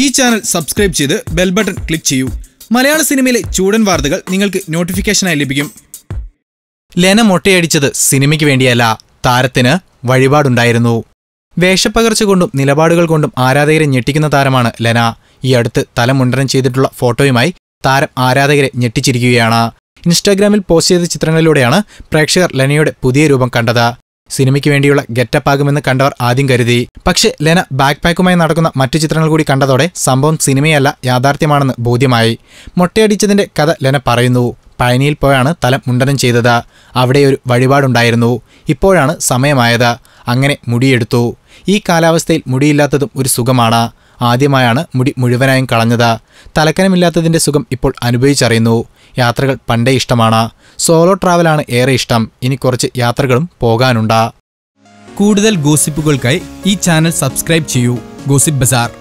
ഈ channel subscribe ചെയ്ത് bell button click ചെയ്യൂ മലയാള സിനിമയിലെ ചൂടൻ വാർത്തകൾ നിങ്ങൾക്ക് നോട്ടിഫിക്കേഷനായി ലഭിക്കും ലെന മൊട്ടയടിച്ചത് സിനിമയ്ക്ക് വേണ്ടിയല്ല താരത്തിന് വഴിപാടുണ്ടായിരുന്നു വേഷപ്പകർച്ച കൊണ്ടും നിലപാടുകൾ കൊണ്ടും ആരാധകരെ ഞെട്ടിക്കുന്ന താരമാണ് ലെന ഈ അടുത്ത് തലമുണ്ടനം ചെയ്തിട്ടുള്ള ഫോട്ടോയുമായി താരം ആരാധകരെ ഞെട്ടിച്ചിരിക്കുകയാണ് ഇൻസ്റ്റാഗ്രാമിൽ പോസ്റ്റ് ചെയ്ത ചിത്രങ്ങളിലൂടെയാണ് പ്രേക്ഷകർ ലെനയുടെ പുതിയ രൂപം കണ്ടത് സിനിമയ്ക്ക് വേണ്ടിയുള്ള ഗെറ്റപ്പ് ആകുമെന്ന് കണ്ടവർ ആദ്യം കരുതി പക്ഷേ ലെന ബാക്ക് പാക്കുമായി നടക്കുന്ന മറ്റു ചിത്രങ്ങൾ കൂടി കണ്ടതോടെ സംഭവം സിനിമയല്ല യാഥാർത്ഥ്യമാണെന്ന് ബോധ്യമായി മൊട്ടയടിച്ചതിന്റെ കഥ ലെന പറയുന്നു പഴനിയിൽ പോയാണ് തല മുണ്ടനം ചെയ്തത് അവിടെ ഒരു വഴിപാടുണ്ടായിരുന്നു ഇപ്പോഴാണ് സമയമായത് അങ്ങനെ മുടിയെടുത്തു ഈ കാലാവസ്ഥയിൽ മുടിയില്ലാത്തതും ഒരു സുഖമാണ് ആദ്യമായാണ് മുടി മുഴുവനായും കളഞ്ഞത് തലക്കനമില്ലാത്തതിൻ്റെ സുഖം ഇപ്പോൾ അനുഭവിച്ചറിയുന്നു യാത്രകൾ പണ്ടേ ഇഷ്ടമാണ് സോളോ ട്രാവലാണ് ഏറെ ഇഷ്ടം ഇനി കുറച്ച് യാത്രകളും പോകാനുണ്ട് കൂടുതൽ ഗോസിപ്പുകൾക്കായി ഈ ചാനൽ സബ്സ്ക്രൈബ് ചെയ്യൂ ഗോസിപ്പ് ബസാർ